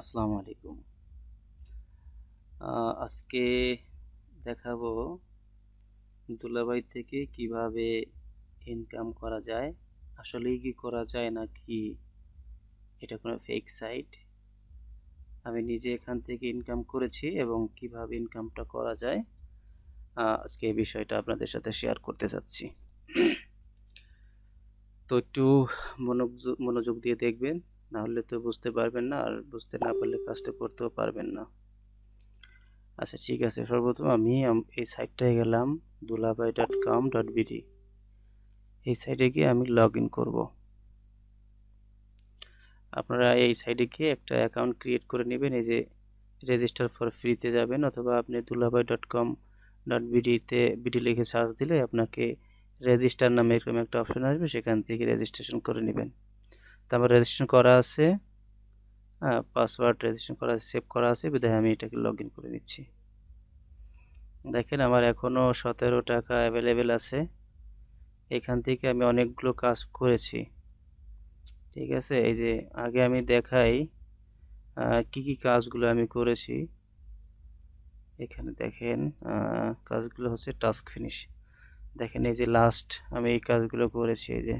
আসসালামু আলাইকুম আজকে দেখাবো দুলাবাই থেকে কিভাবে ইনকাম করা যায় আসলেই কি করা যায় নাকি এটা কোনো ফেক সাইট আমি নিজে এখান থেকে ইনকাম করেছি এবং কিভাবে ইনকামটা করা যায় আজকে এই বিষয়টা আপনাদের সাথে শেয়ার করতে চাচ্ছি তো একটু মনোযোগ মনোযোগ দিয়ে দেখবেন না হলে তো বুঝতে পারবেন না আর বুঝতে না পারলে কাজটা করতেও পারবেন না আচ্ছা ঠিক আছে সর্বপ্রথম আমি এই সাইটটায় গেলাম দুলাভাই ডট কম ডট বিডি এই সাইটে গিয়ে আমি লগ ইন করবো আপনারা এই সাইডে গিয়ে একটা অ্যাকাউন্ট ক্রিয়েট করে নেবেন এই যে রেজিস্টার ফর ফ্রিতে যাবেন অথবা আপনি দুলাভাই ডট কম ডট বিডিতে বিডি লিখে সার্চ দিলে আপনাকে রেজিস্টার নামে এরকম একটা অপশন আসবে সেখান থেকে রেজিস্ট্রেশন করে নেবেন তারপর রেজিস্ট্রেশন করা আছে হ্যাঁ পাসওয়ার্ড রেজিস্ট্রেশন করা আছে সেভ করা আছে বিধায় আমি এটাকে লগ করে নিচ্ছি দেখেন আমার এখনও সতেরো টাকা অ্যাভেলেবেল আছে এখান থেকে আমি অনেকগুলো কাজ করেছি ঠিক আছে এই যে আগে আমি দেখাই কি কি কাজগুলো আমি করেছি এখানে দেখেন কাজগুলো হচ্ছে টাস্ক ফিনিশ দেখেন এই যে লাস্ট আমি এই কাজগুলো করেছি এই যে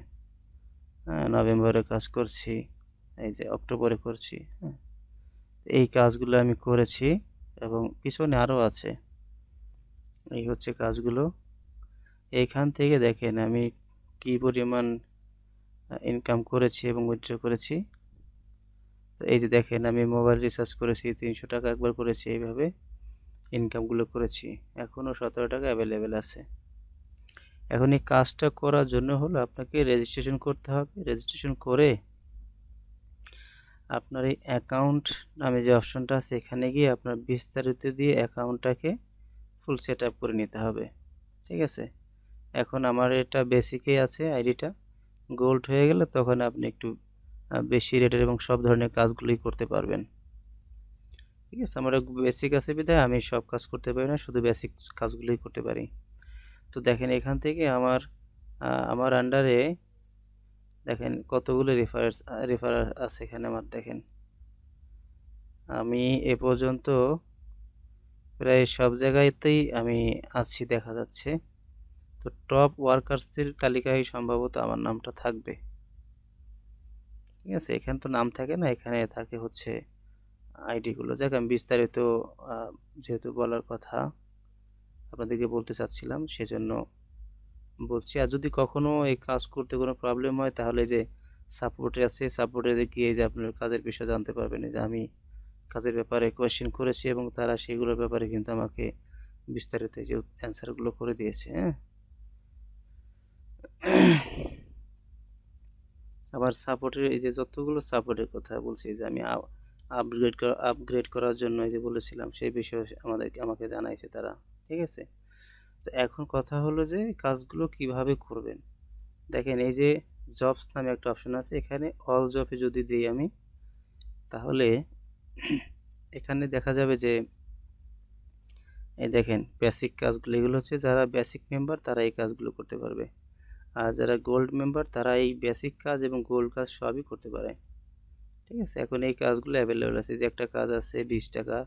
হ্যাঁ, নভেম্বরে কাজ করছি এই যে অক্টোবরে করছি হ্যাঁ এই কাজগুলো আমি করেছি এবং পিছনে আরও আছে এই হচ্ছে কাজগুলো এইখান থেকে দেখেন আমি কি পরিমাণ ইনকাম করেছি এবং উইথড্র করেছি এই যে দেখেন আমি মোবাইল রিচার্জ করেছি তিনশো টাকা একবার করেছি এইভাবে ইনকামগুলো করেছি এখনও সতেরো টাকা অ্যাভেলেবেল আছে এখন এই কাজটা করার জন্য হলো আপনাকে রেজিস্ট্রেশন করতে হবে রেজিস্ট্রেশন করে আপনার এই অ্যাকাউন্ট নামে যে অপশনটা আছে এখানে গিয়ে আপনার বিস্তারিত দিয়ে অ্যাকাউন্টটাকে ফুল সেট করে নিতে হবে ঠিক আছে এখন আমার এটা বেসিকেই আছে আইডিটা গোল্ড হয়ে গেলে তখন আপনি একটু বেশি রেটের এবং সব ধরনের কাজগুলোই করতে পারবেন ঠিক আছে আমার বেসিক আছে বিধায় আমি সব কাজ করতে পারি না শুধু বেসিক কাজগুলোই করতে পারি তো দেখেন এখান থেকে আমার আমার আন্ডারে দেখেন কতগুলো রেফারেন্স রেফার আছে এখানে আমার দেখেন আমি এ পর্যন্ত প্রায় সব জায়গাতেই আমি আছি দেখা যাচ্ছে তো টপ ওয়ার্কার্সদের তালিকায় সম্ভবত আমার নামটা থাকবে ঠিক আছে এখানে তো নাম থাকে না এখানে থাকে হচ্ছে আইডিগুলো যাক আমি বিস্তারিত যেহেতু বলার কথা আপনাদেরকে বলতে চাচ্ছিলাম সেজন্য বলছি আর যদি কখনও এই কাজ করতে কোনো প্রবলেম হয় তাহলে যে সাপোর্টে আছে সাপোর্টে গিয়ে যে আপনার কাজের বিষয়ে জানতে পারবেন যে আমি কাজের ব্যাপারে কোয়েশ্চেন করেছি এবং তারা সেগুলোর ব্যাপারে কিন্তু আমাকে বিস্তারিত যে অ্যান্সারগুলো করে দিয়েছে হ্যাঁ আবার সাপোর্টের এই যে যতগুলো সাপোর্টের কথা বলছি যে আমি আপগ্রেড আপগ্রেড করার জন্য এই যে বলেছিলাম সেই বিষয়ে আমাদেরকে আমাকে জানাইছে তারা ঠিক আছে তো এখন কথা হলো যে কাজগুলো কিভাবে করবেন দেখেন এই যে জবস নামে একটা অপশান আছে এখানে অল জবে যদি দিই আমি তাহলে এখানে দেখা যাবে যে এই দেখেন বেসিক কাজগুলো এগুলো হচ্ছে যারা বেসিক মেম্বার তারা এই কাজগুলো করতে পারবে আর যারা গোল্ড মেম্বার তারা এই বেসিক কাজ এবং গোল্ড কাজ সবই করতে পারে ঠিক আছে এখন এই কাজগুলো অ্যাভেলেবেল আছে যে একটা কাজ আছে বিশ টাকা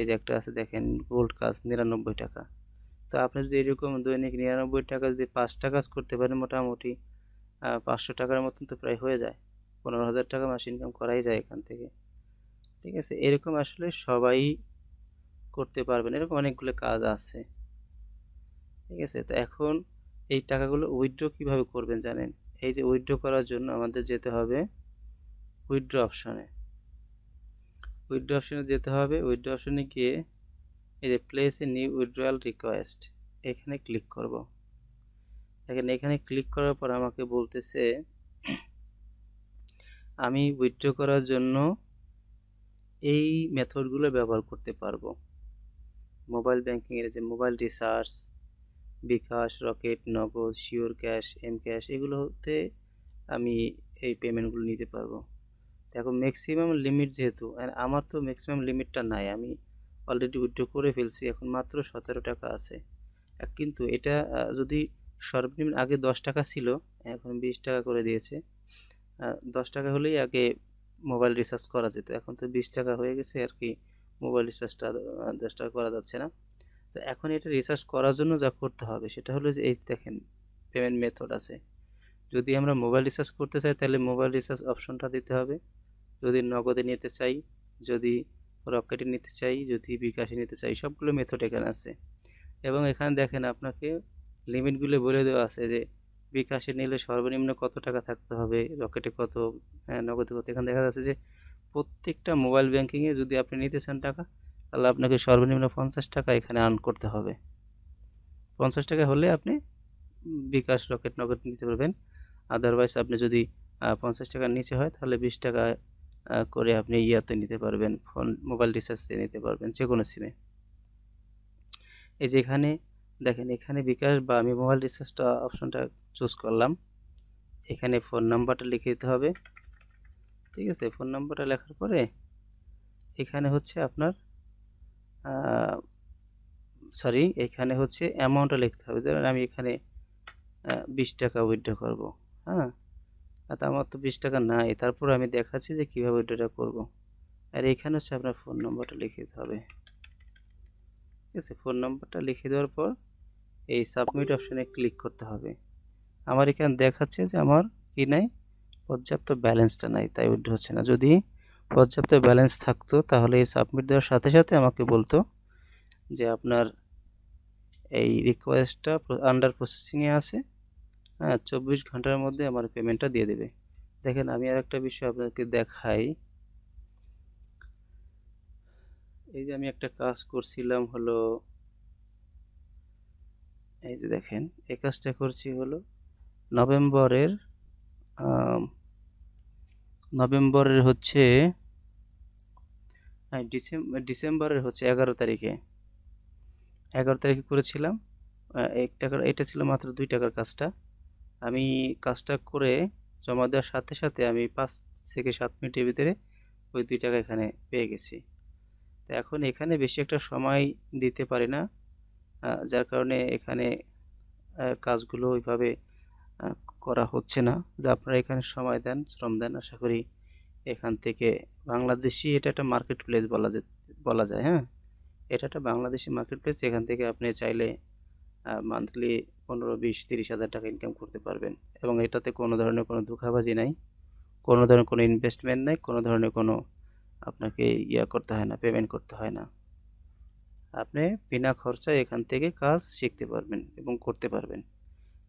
এই যে একটা আছে দেখেন গোল্ড কাজ নিরানব্বই টাকা তো আপনি যদি এরকম দৈনিক নিরানব্বই টাকা যদি পাঁচটা কাজ করতে পারেন মোটামুটি পাঁচশো টাকার মতন তো প্রায় হয়ে যায় পনেরো হাজার টাকা মাস ইনকাম করাই যায় এখান থেকে ঠিক আছে এরকম আসলে সবাই করতে পারবেন এরকম অনেকগুলো কাজ আছে ঠিক আছে তো এখন এই টাকাগুলো উইথড্র কিভাবে করবেন জানেন এই যে উইথড্র করার জন্য আমাদের যেতে হবে উইথড্র অপশানে উইড্র অপশনে যেতে হবে উইড্র অপশনে গিয়ে এই যে place a new withdrawal request এখানে ক্লিক করব দেখেন এখানে ক্লিক করার পর আমাকে বলতেছে আমি উইড্র করার জন্য এই মেথডগুলো ব্যবহার করতে পারবো মোবাইল ব্যাঙ্কিংয়ের যে mobile research bKash Rocket Nagad SureCash mCash এগুলোতে আমি এই পেমেন্টগুলো নিতে পারবো দেখো ম্যাক্সিমাম লিমিট যেহেতু আমার তো ম্যাক্সিমাম লিমিটটা নাই আমি অলরেডি উইথড্র করে ফেলছি এখন মাত্র সতেরো টাকা আছে কিন্তু এটা যদি সর্বনিম্ন আগে দশ টাকা ছিল এখন বিশ টাকা করে দিয়েছে দশ টাকা হলেই আগে মোবাইল রিচার্জ করা যেত এখন তো বিশ টাকা হয়ে গেছে আর কি মোবাইল রিচার্জটা দশ টাকা করা যাচ্ছে না তো এখন এটা রিচার্জ করার জন্য যা করতে হবে সেটা হলো যে এই দেখেন পেমেন্ট মেথড আছে যদি আমরা মোবাইল রিচার্জ করতে চাই তাহলে মোবাইল রিচার্জ অপশনটা দিতে হবে যদি নগদে নিতে চাই যদি রকেটে নিতে চাই যদি বিকাশে নিতে চাই সবগুলো মেথড এখানে আছে এবং এখানে দেখেন আপনাকে লিমিটগুলো বলে দেওয়া আছে যে বিকাশে নিলে সর্বনিম্ন কত টাকা থাকতে হবে রকেটে কত হ্যাঁ, নগদে কত এখানে দেখা যাচ্ছে যে প্রত্যেকটা মোবাইল ব্যাঙ্কিংয়ে যদি আপনি নিতে চান টাকা তাহলে আপনাকে সর্বনিম্ন পঞ্চাশ টাকা এখানে আর্ন করতে হবে পঞ্চাশ টাকা হলে আপনি বিকাশ রকেট নগদ নিতে পারবেন আদারওয়াইজ আপনি যদি পঞ্চাশ টাকার নিচে হয় তাহলে বিশ টাকা করে আপনি ইয়াতে নিতে পারবেন ফোন মোবাইল রিচার্জে নিতে পারবেন যে কোনো সিমে এই যে এখানে দেখেন এখানে বিকাশ বা আমি মোবাইল রিচার্জটা অপশনটা চুজ করলাম এখানে ফোন নাম্বারটা লিখে দিতে হবে ঠিক আছে ফোন নাম্বারটা লেখার পরে এখানে হচ্ছে আপনার সরি এখানে হচ্ছে অ্যামাউন্টটা লিখতে হবে ধরেন আমি এখানে বিশ টাকা উইথড্র করবো হ্যাঁ আর আমার তো বিশ টাকা নাই তারপর আমি দেখাচ্ছি যে কীভাবে ওইটা করব। আর এখানে হচ্ছে আপনার ফোন নম্বরটা লিখে দিতে হবে ঠিক আছে ফোন নম্বরটা লিখে দেওয়ার পর এই সাবমিট অপশানে ক্লিক করতে হবে আমার এখানে দেখাচ্ছে যে আমার কি নাই পর্যাপ্ত ব্যালেন্সটা নাই তাই উইড্র হচ্ছে না যদি পর্যাপ্ত ব্যালেন্স থাকতো তাহলে এই সাবমিট দেওয়ার সাথে সাথে আমাকে বলতো যে আপনার এই রিকোয়েস্টটা আন্ডার প্রসেসিংয়ে আছে হ্যাঁ চব্বিশ ঘন্টার মধ্যে আমার পেমেন্টটা দিয়ে দেবে দেখেন আমি আর একটা বিষয় আপনাকে দেখাই এই যে আমি একটা কাজ করছিলাম হলো এই যে দেখেন এই কাজটা করছি হলো নভেম্বরের নভেম্বরের হচ্ছে ডিসেম্বরের হচ্ছে এগারো তারিখে এগারো তারিখে করেছিলাম এক টাকার এটা ছিল মাত্র দুই টাকার কাজটা আমি কাজটা করে জমা দেওয়ার সাথে সাথে আমি পাঁচ থেকে সাত মিনিটের ভিতরে ওই দুই টাকা এখানে পেয়ে গেছি তো এখন এখানে বেশি একটা সময় দিতে পারি না যার কারণে এখানে কাজগুলো ওইভাবে করা হচ্ছে না যে আপনারা এখানে সময় দেন শ্রম দেন আশা করি এখান থেকে বাংলাদেশি এটা একটা মার্কেট প্লেস বলা বলা যায় হ্যাঁ এটা একটা বাংলাদেশি মার্কেট প্লেস এখান থেকে আপনি চাইলে মান্থলি পনেরো বিশ তিরিশ হাজার টাকা ইনকাম করতে পারবেন এবং এটাতে কোনো ধরনের কোনো ধোঁকাবাজি নাই কোনো ধরনের কোনো ইনভেস্টমেন্ট নেই কোনো ধরনের কোনো আপনাকে ইয়া করতে হয় না পেমেন্ট করতে হয় না আপনি বিনা খরচায় এখান থেকে কাজ শিখতে পারবেন এবং করতে পারবেন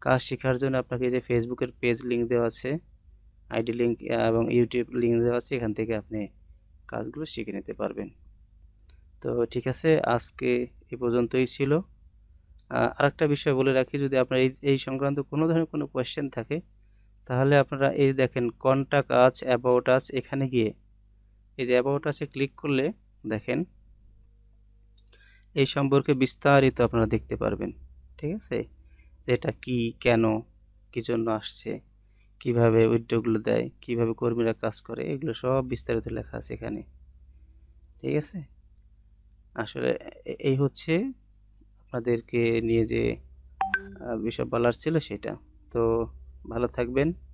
কাজ শেখার জন্য আপনাকে যে ফেসবুকের পেজ লিঙ্ক দেওয়া আছে আইডি লিঙ্ক এবং ইউটিউব লিঙ্ক দেওয়া আছে এখান থেকে আপনি কাজগুলো শিখে নিতে পারবেন তো ঠিক আছে আজকে এ পর্যন্তই ছিল আরেকটা বিষয় বলে রাখি যদি আপনার এই এই সংক্রান্ত কোনো ধরনের কোনো কোয়েশ্চেন থাকে তাহলে আপনারা এই দেখেন কন্ট্যাক্ট আজ অ্যাবাউট আস এখানে গিয়ে এই যে অ্যাবাউট আছে ক্লিক করলে দেখেন এই সম্পর্কে বিস্তারিত আপনারা দেখতে পারবেন ঠিক আছে এটা কি কেন কি জন্য আসছে কিভাবে উদ্যোগগুলো দেয় কিভাবে কর্মীরা কাজ করে এগুলো সব বিস্তারিত লেখা আছে এখানে ঠিক আছে আসলে এই হচ্ছে আপনাদেরকে নিয়ে যে বিষয় বলার ছিল সেটা তো ভালো থাকবেন